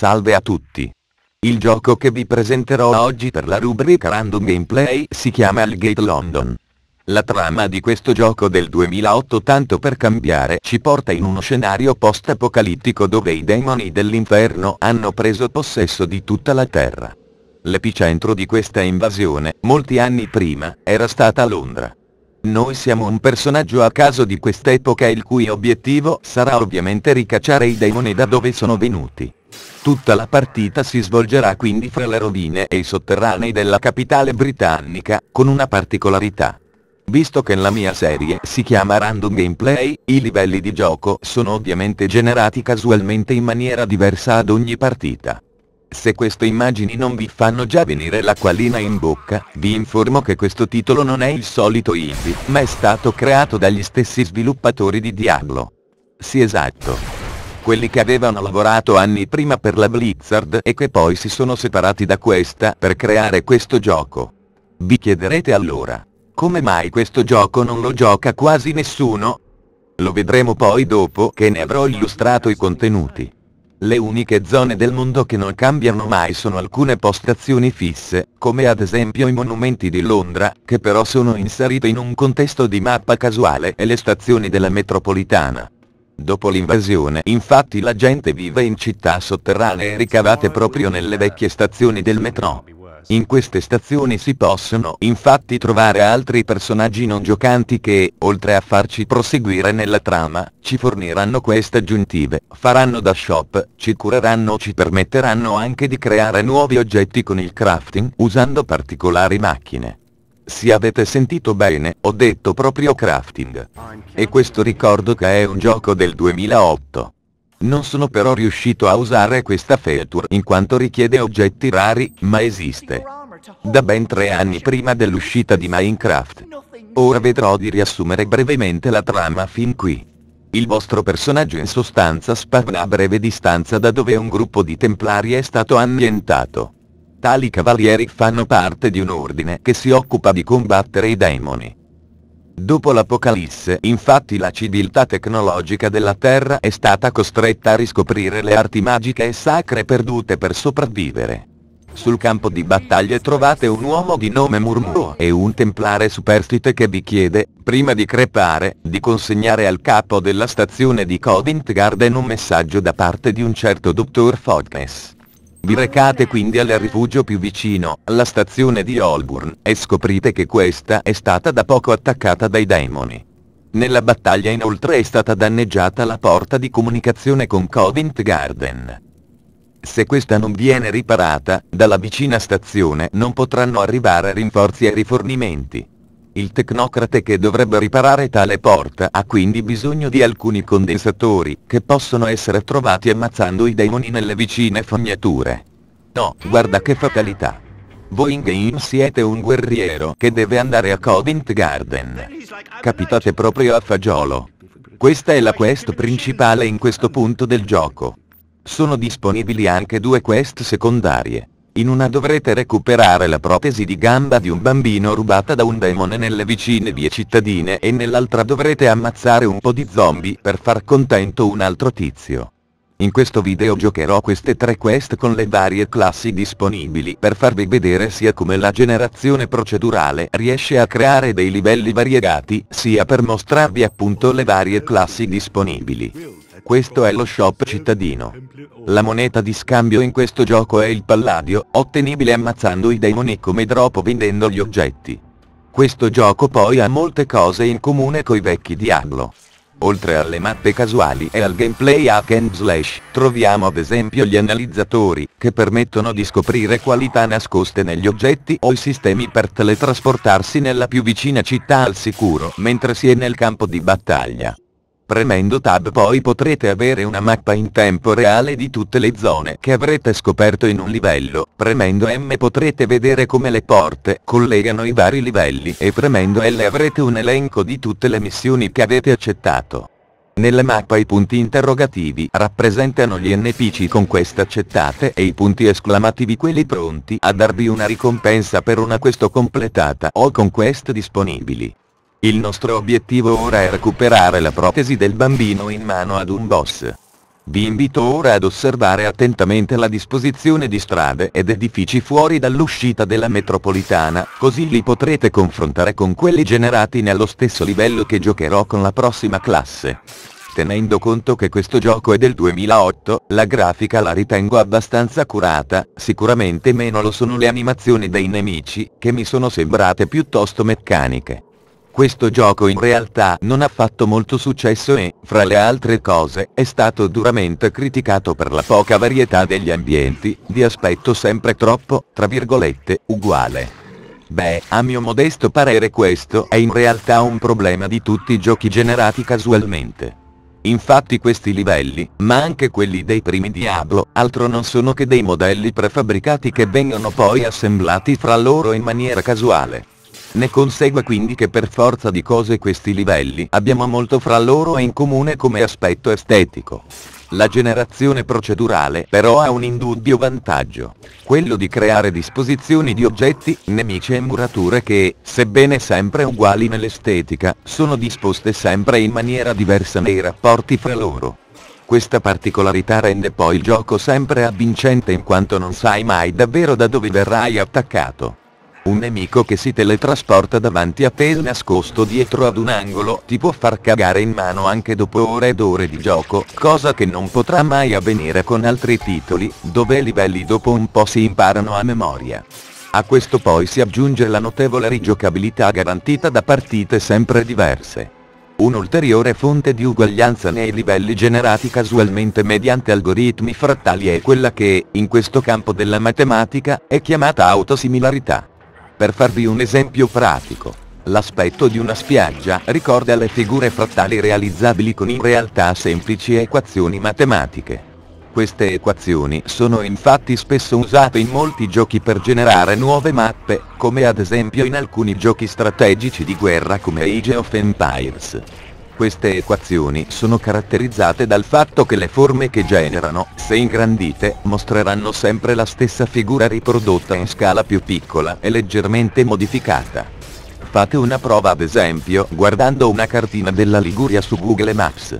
salve a tutti. Il gioco che vi presenterò oggi per la rubrica Random Gameplay si chiama Algate London. La trama di questo gioco del 2008 tanto per cambiare ci porta in uno scenario post-apocalittico dove i demoni dell'inferno hanno preso possesso di tutta la Terra. L'epicentro di questa invasione, molti anni prima, era stata Londra. Noi siamo un personaggio a caso di quest'epoca il cui obiettivo sarà ovviamente ricacciare i demoni da dove sono venuti. Tutta la partita si svolgerà quindi fra le rovine e i sotterranei della capitale britannica, con una particolarità. Visto che la mia serie si chiama Random Gameplay, i livelli di gioco sono ovviamente generati casualmente in maniera diversa ad ogni partita. Se queste immagini non vi fanno già venire l'acqualina in bocca, vi informo che questo titolo non è il solito Easy, ma è stato creato dagli stessi sviluppatori di Diablo. Sì esatto. Quelli che avevano lavorato anni prima per la Blizzard e che poi si sono separati da questa per creare questo gioco. Vi chiederete allora, come mai questo gioco non lo gioca quasi nessuno? Lo vedremo poi dopo che ne avrò illustrato i contenuti. Le uniche zone del mondo che non cambiano mai sono alcune postazioni fisse, come ad esempio i monumenti di Londra, che però sono inserite in un contesto di mappa casuale e le stazioni della metropolitana. Dopo l'invasione infatti la gente vive in città sotterranee ricavate proprio nelle vecchie stazioni del metro. In queste stazioni si possono infatti trovare altri personaggi non giocanti che, oltre a farci proseguire nella trama, ci forniranno queste aggiuntive, faranno da shop, ci cureranno o ci permetteranno anche di creare nuovi oggetti con il crafting usando particolari macchine. Se avete sentito bene, ho detto proprio crafting. E questo ricordo che è un gioco del 2008. Non sono però riuscito a usare questa feature in quanto richiede oggetti rari, ma esiste. Da ben tre anni prima dell'uscita di Minecraft. Ora vedrò di riassumere brevemente la trama fin qui. Il vostro personaggio in sostanza spavna a breve distanza da dove un gruppo di templari è stato annientato. Tali cavalieri fanno parte di un ordine che si occupa di combattere i demoni. Dopo l'Apocalisse infatti la civiltà tecnologica della Terra è stata costretta a riscoprire le arti magiche e sacre perdute per sopravvivere. Sul campo di battaglia trovate un uomo di nome Murmuro e un templare superstite che vi chiede, prima di crepare, di consegnare al capo della stazione di Covent Garden un messaggio da parte di un certo dottor Fognes. Vi recate quindi al rifugio più vicino, la stazione di Holborn, e scoprite che questa è stata da poco attaccata dai demoni. Nella battaglia inoltre è stata danneggiata la porta di comunicazione con Covent Garden. Se questa non viene riparata, dalla vicina stazione non potranno arrivare rinforzi e rifornimenti. Il tecnocrate che dovrebbe riparare tale porta ha quindi bisogno di alcuni condensatori, che possono essere trovati ammazzando i demoni nelle vicine fognature. No, guarda che fatalità. Voi in game siete un guerriero che deve andare a Covent Garden. Capitate proprio a fagiolo. Questa è la quest principale in questo punto del gioco. Sono disponibili anche due quest secondarie. In una dovrete recuperare la protesi di gamba di un bambino rubata da un demone nelle vicine vie cittadine e nell'altra dovrete ammazzare un po' di zombie per far contento un altro tizio. In questo video giocherò queste tre quest con le varie classi disponibili per farvi vedere sia come la generazione procedurale riesce a creare dei livelli variegati, sia per mostrarvi appunto le varie classi disponibili. Questo è lo shop cittadino. La moneta di scambio in questo gioco è il palladio, ottenibile ammazzando i demoni come drop vendendo gli oggetti. Questo gioco poi ha molte cose in comune coi vecchi Diablo. Oltre alle mappe casuali e al gameplay hack and slash, troviamo ad esempio gli analizzatori, che permettono di scoprire qualità nascoste negli oggetti o i sistemi per teletrasportarsi nella più vicina città al sicuro mentre si è nel campo di battaglia. Premendo Tab poi potrete avere una mappa in tempo reale di tutte le zone che avrete scoperto in un livello. Premendo M potrete vedere come le porte collegano i vari livelli e premendo L avrete un elenco di tutte le missioni che avete accettato. Nella mappa i punti interrogativi rappresentano gli NPC con queste accettate e i punti esclamativi quelli pronti a darvi una ricompensa per una quest completata o con quest disponibili. Il nostro obiettivo ora è recuperare la protesi del bambino in mano ad un boss. Vi invito ora ad osservare attentamente la disposizione di strade ed edifici fuori dall'uscita della metropolitana, così li potrete confrontare con quelli generati nello stesso livello che giocherò con la prossima classe. Tenendo conto che questo gioco è del 2008, la grafica la ritengo abbastanza curata, sicuramente meno lo sono le animazioni dei nemici, che mi sono sembrate piuttosto meccaniche. Questo gioco in realtà non ha fatto molto successo e, fra le altre cose, è stato duramente criticato per la poca varietà degli ambienti, di aspetto sempre troppo, tra virgolette, uguale. Beh, a mio modesto parere questo è in realtà un problema di tutti i giochi generati casualmente. Infatti questi livelli, ma anche quelli dei primi Diablo, altro non sono che dei modelli prefabbricati che vengono poi assemblati fra loro in maniera casuale. Ne consegue quindi che per forza di cose questi livelli abbiamo molto fra loro in comune come aspetto estetico. La generazione procedurale però ha un indubbio vantaggio, quello di creare disposizioni di oggetti, nemici e murature che, sebbene sempre uguali nell'estetica, sono disposte sempre in maniera diversa nei rapporti fra loro. Questa particolarità rende poi il gioco sempre avvincente in quanto non sai mai davvero da dove verrai attaccato. Un nemico che si teletrasporta davanti a te nascosto dietro ad un angolo ti può far cagare in mano anche dopo ore ed ore di gioco, cosa che non potrà mai avvenire con altri titoli, dove i livelli dopo un po' si imparano a memoria. A questo poi si aggiunge la notevole rigiocabilità garantita da partite sempre diverse. Un'ulteriore fonte di uguaglianza nei livelli generati casualmente mediante algoritmi frattali è quella che, in questo campo della matematica, è chiamata autosimilarità. Per farvi un esempio pratico, l'aspetto di una spiaggia ricorda le figure frattali realizzabili con in realtà semplici equazioni matematiche. Queste equazioni sono infatti spesso usate in molti giochi per generare nuove mappe, come ad esempio in alcuni giochi strategici di guerra come Age of Empires. Queste equazioni sono caratterizzate dal fatto che le forme che generano, se ingrandite, mostreranno sempre la stessa figura riprodotta in scala più piccola e leggermente modificata. Fate una prova ad esempio guardando una cartina della Liguria su Google Maps.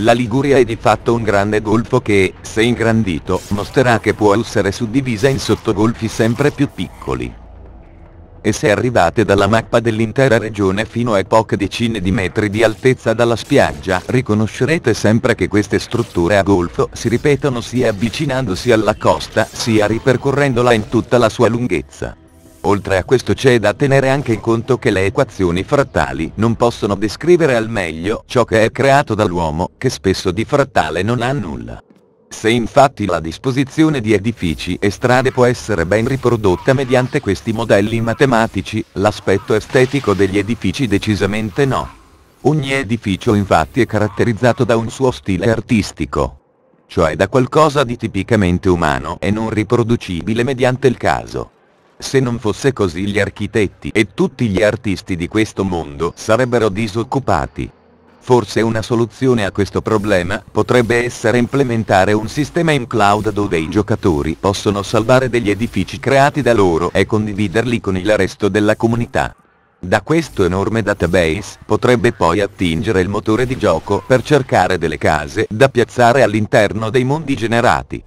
La Liguria è di fatto un grande golfo che, se ingrandito, mostrerà che può essere suddivisa in sottogolfi sempre più piccoli e se arrivate dalla mappa dell'intera regione fino a poche decine di metri di altezza dalla spiaggia riconoscerete sempre che queste strutture a golfo si ripetono sia avvicinandosi alla costa sia ripercorrendola in tutta la sua lunghezza. Oltre a questo c'è da tenere anche in conto che le equazioni frattali non possono descrivere al meglio ciò che è creato dall'uomo, che spesso di frattale non ha nulla. Se infatti la disposizione di edifici e strade può essere ben riprodotta mediante questi modelli matematici, l'aspetto estetico degli edifici decisamente no. Ogni edificio infatti è caratterizzato da un suo stile artistico, cioè da qualcosa di tipicamente umano e non riproducibile mediante il caso. Se non fosse così gli architetti e tutti gli artisti di questo mondo sarebbero disoccupati. Forse una soluzione a questo problema potrebbe essere implementare un sistema in cloud dove i giocatori possono salvare degli edifici creati da loro e condividerli con il resto della comunità. Da questo enorme database potrebbe poi attingere il motore di gioco per cercare delle case da piazzare all'interno dei mondi generati.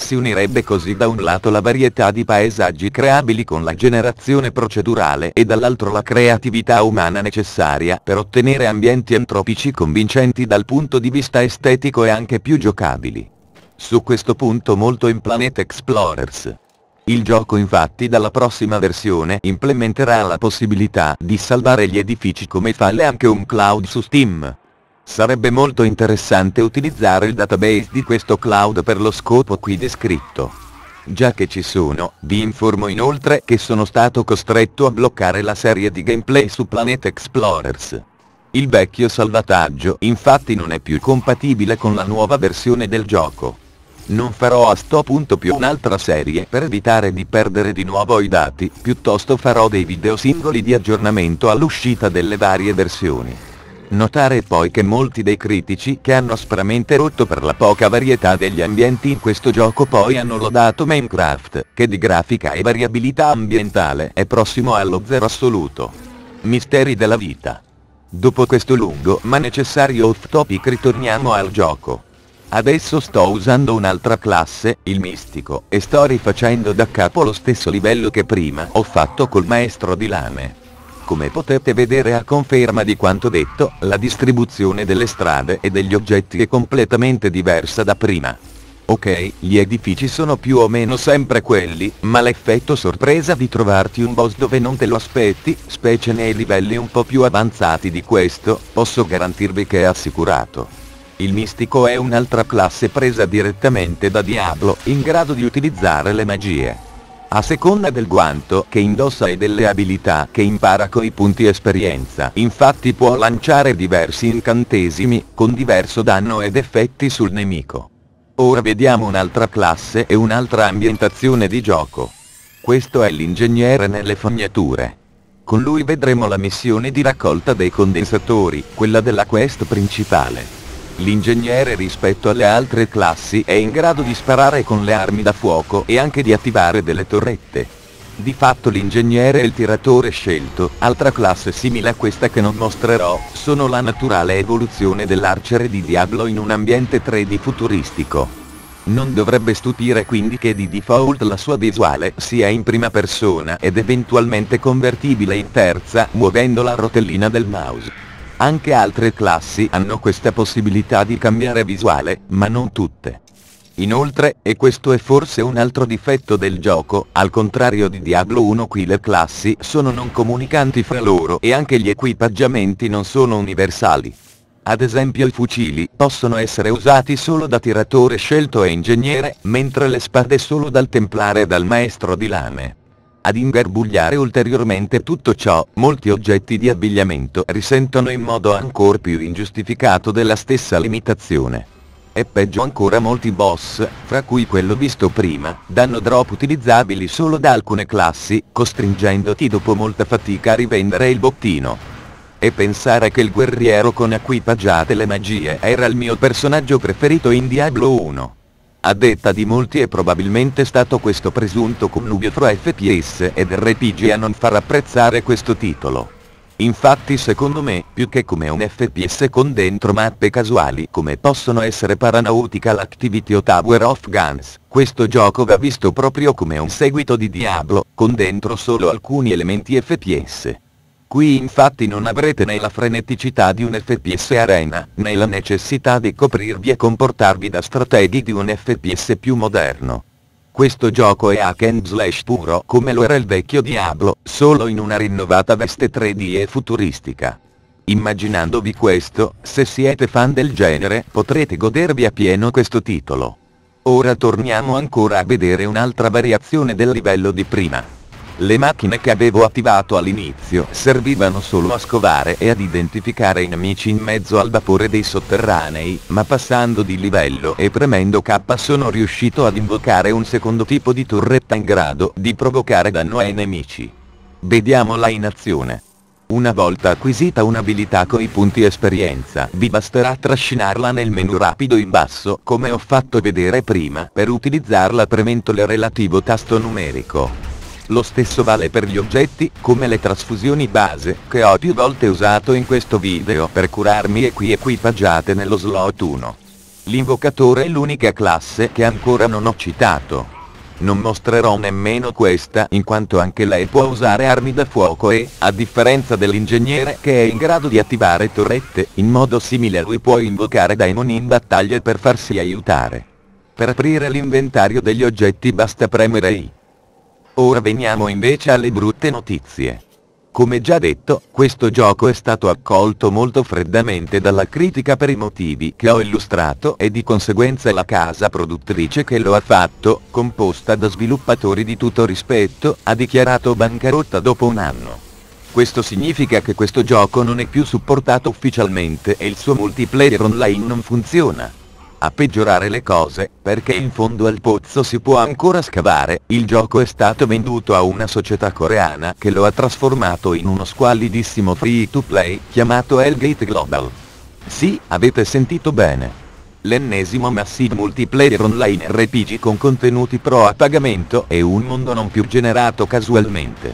Si unirebbe così da un lato la varietà di paesaggi creabili con la generazione procedurale e dall'altro la creatività umana necessaria per ottenere ambienti antropici convincenti dal punto di vista estetico e anche più giocabili. Su questo punto molto in Planet Explorers. Il gioco infatti dalla prossima versione implementerà la possibilità di salvare gli edifici come falle anche un cloud su Steam. Sarebbe molto interessante utilizzare il database di questo cloud per lo scopo qui descritto. Già che ci sono, vi informo inoltre che sono stato costretto a bloccare la serie di gameplay su Planet Explorers. Il vecchio salvataggio infatti non è più compatibile con la nuova versione del gioco. Non farò a sto punto più un'altra serie per evitare di perdere di nuovo i dati, piuttosto farò dei video singoli di aggiornamento all'uscita delle varie versioni. Notare poi che molti dei critici che hanno aspramente rotto per la poca varietà degli ambienti in questo gioco poi hanno lodato Minecraft, che di grafica e variabilità ambientale è prossimo allo zero assoluto. Misteri della vita. Dopo questo lungo ma necessario off topic ritorniamo al gioco. Adesso sto usando un'altra classe, il mistico, e sto rifacendo da capo lo stesso livello che prima ho fatto col maestro di lame. Come potete vedere a conferma di quanto detto, la distribuzione delle strade e degli oggetti è completamente diversa da prima. Ok, gli edifici sono più o meno sempre quelli, ma l'effetto sorpresa di trovarti un boss dove non te lo aspetti, specie nei livelli un po' più avanzati di questo, posso garantirvi che è assicurato. Il mistico è un'altra classe presa direttamente da Diablo, in grado di utilizzare le magie a seconda del guanto che indossa e delle abilità che impara coi punti esperienza. Infatti può lanciare diversi incantesimi, con diverso danno ed effetti sul nemico. Ora vediamo un'altra classe e un'altra ambientazione di gioco. Questo è l'ingegnere nelle fognature. Con lui vedremo la missione di raccolta dei condensatori, quella della quest principale. L'ingegnere rispetto alle altre classi è in grado di sparare con le armi da fuoco e anche di attivare delle torrette. Di fatto l'ingegnere e il tiratore scelto, altra classe simile a questa che non mostrerò, sono la naturale evoluzione dell'arcere di Diablo in un ambiente 3D futuristico. Non dovrebbe stupire quindi che di default la sua visuale sia in prima persona ed eventualmente convertibile in terza, muovendo la rotellina del mouse. Anche altre classi hanno questa possibilità di cambiare visuale, ma non tutte. Inoltre, e questo è forse un altro difetto del gioco, al contrario di Diablo 1 qui le classi sono non comunicanti fra loro e anche gli equipaggiamenti non sono universali. Ad esempio i fucili possono essere usati solo da tiratore scelto e ingegnere, mentre le spade solo dal templare e dal maestro di lame. Ad ingarbugliare ulteriormente tutto ciò, molti oggetti di abbigliamento risentono in modo ancor più ingiustificato della stessa limitazione. E peggio ancora molti boss, fra cui quello visto prima, danno drop utilizzabili solo da alcune classi, costringendoti dopo molta fatica a rivendere il bottino. E pensare che il guerriero con equipaggiate le magie era il mio personaggio preferito in Diablo 1. A detta di molti è probabilmente stato questo presunto connubio tra FPS ed RPG a non far apprezzare questo titolo. Infatti secondo me, più che come un FPS con dentro mappe casuali come possono essere Paranautical Activity o Tower of Guns, questo gioco va visto proprio come un seguito di Diablo, con dentro solo alcuni elementi FPS. Qui infatti non avrete né la freneticità di un FPS Arena, né la necessità di coprirvi e comportarvi da strateghi di un FPS più moderno. Questo gioco è hack and slash puro come lo era il vecchio Diablo, solo in una rinnovata veste 3D e futuristica. Immaginandovi questo, se siete fan del genere, potrete godervi a pieno questo titolo. Ora torniamo ancora a vedere un'altra variazione del livello di prima. Le macchine che avevo attivato all'inizio servivano solo a scovare e ad identificare i nemici in mezzo al vapore dei sotterranei, ma passando di livello e premendo K sono riuscito ad invocare un secondo tipo di torretta in grado di provocare danno ai nemici. Vediamola in azione. Una volta acquisita un'abilità con i punti esperienza, vi basterà trascinarla nel menu rapido in basso, come ho fatto vedere prima, per utilizzarla premendo il relativo tasto numerico. Lo stesso vale per gli oggetti, come le trasfusioni base, che ho più volte usato in questo video per curarmi e qui equipaggiate nello slot 1. L'invocatore è l'unica classe che ancora non ho citato. Non mostrerò nemmeno questa in quanto anche lei può usare armi da fuoco e, a differenza dell'ingegnere che è in grado di attivare torrette, in modo simile lui può invocare daimon in battaglia per farsi aiutare. Per aprire l'inventario degli oggetti basta premere I. Ora veniamo invece alle brutte notizie. Come già detto, questo gioco è stato accolto molto freddamente dalla critica per i motivi che ho illustrato e di conseguenza la casa produttrice che lo ha fatto, composta da sviluppatori di tutto rispetto, ha dichiarato bancarotta dopo un anno. Questo significa che questo gioco non è più supportato ufficialmente e il suo multiplayer online non funziona a peggiorare le cose, perché in fondo al pozzo si può ancora scavare, il gioco è stato venduto a una società coreana che lo ha trasformato in uno squallidissimo free to play, chiamato Hellgate Global. Sì, avete sentito bene l'ennesimo massive multiplayer online RPG con contenuti pro a pagamento e un mondo non più generato casualmente.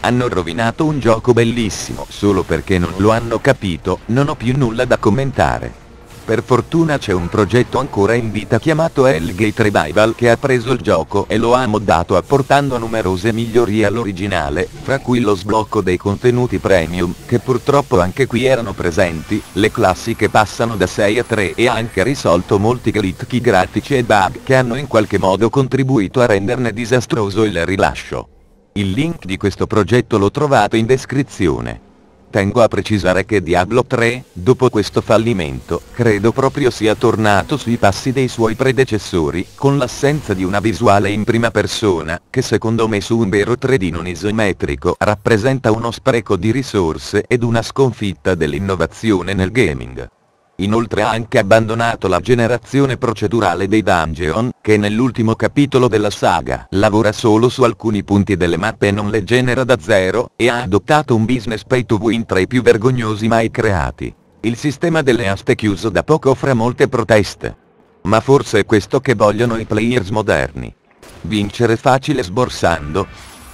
Hanno rovinato un gioco bellissimo, solo perché non lo hanno capito, non ho più nulla da commentare. Per fortuna c'è un progetto ancora in vita chiamato Hellgate Revival che ha preso il gioco e lo ha moddato apportando numerose migliorie all'originale, fra cui lo sblocco dei contenuti premium, che purtroppo anche qui erano presenti, le classiche passano da 6 a 3 e ha anche risolto molti glitchi grafici e bug che hanno in qualche modo contribuito a renderne disastroso il rilascio. Il link di questo progetto lo trovate in descrizione tengo a precisare che Diablo 3, dopo questo fallimento, credo proprio sia tornato sui passi dei suoi predecessori, con l'assenza di una visuale in prima persona, che secondo me su un vero 3D non isometrico rappresenta uno spreco di risorse ed una sconfitta dell'innovazione nel gaming. Inoltre ha anche abbandonato la generazione procedurale dei dungeon, che nell'ultimo capitolo della saga lavora solo su alcuni punti delle mappe e non le genera da zero, e ha adottato un business pay to win tra i più vergognosi mai creati. Il sistema delle aste chiuso da poco fra molte proteste. Ma forse è questo che vogliono i players moderni. Vincere facile sborsando,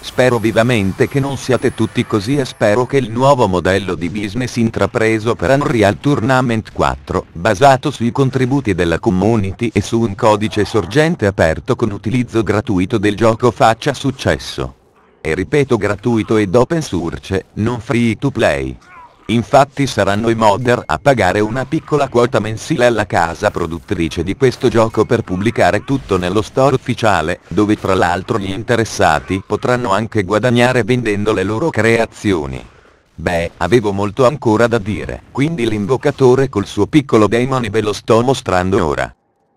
Spero vivamente che non siate tutti così e spero che il nuovo modello di business intrapreso per Unreal Tournament 4, basato sui contributi della community e su un codice sorgente aperto con utilizzo gratuito del gioco faccia successo. E ripeto gratuito ed open source, non free to play. Infatti saranno i modder a pagare una piccola quota mensile alla casa produttrice di questo gioco per pubblicare tutto nello store ufficiale, dove fra l'altro gli interessati potranno anche guadagnare vendendo le loro creazioni. Beh, avevo molto ancora da dire, quindi l'invocatore col suo piccolo demone ve lo sto mostrando ora.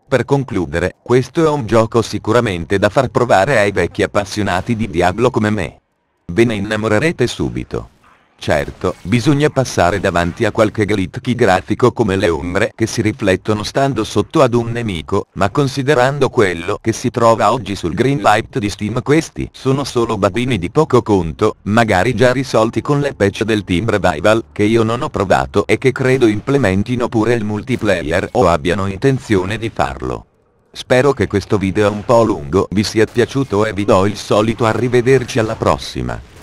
Per concludere, questo è un gioco sicuramente da far provare ai vecchi appassionati di Diablo come me. Ve ne innamorerete subito. Certo, bisogna passare davanti a qualche grid grafico come le ombre che si riflettono stando sotto ad un nemico, ma considerando quello che si trova oggi sul green light di Steam questi sono solo babini di poco conto, magari già risolti con le patch del Team Revival, che io non ho provato e che credo implementino pure il multiplayer o abbiano intenzione di farlo. Spero che questo video un po' lungo vi sia piaciuto e vi do il solito arrivederci alla prossima.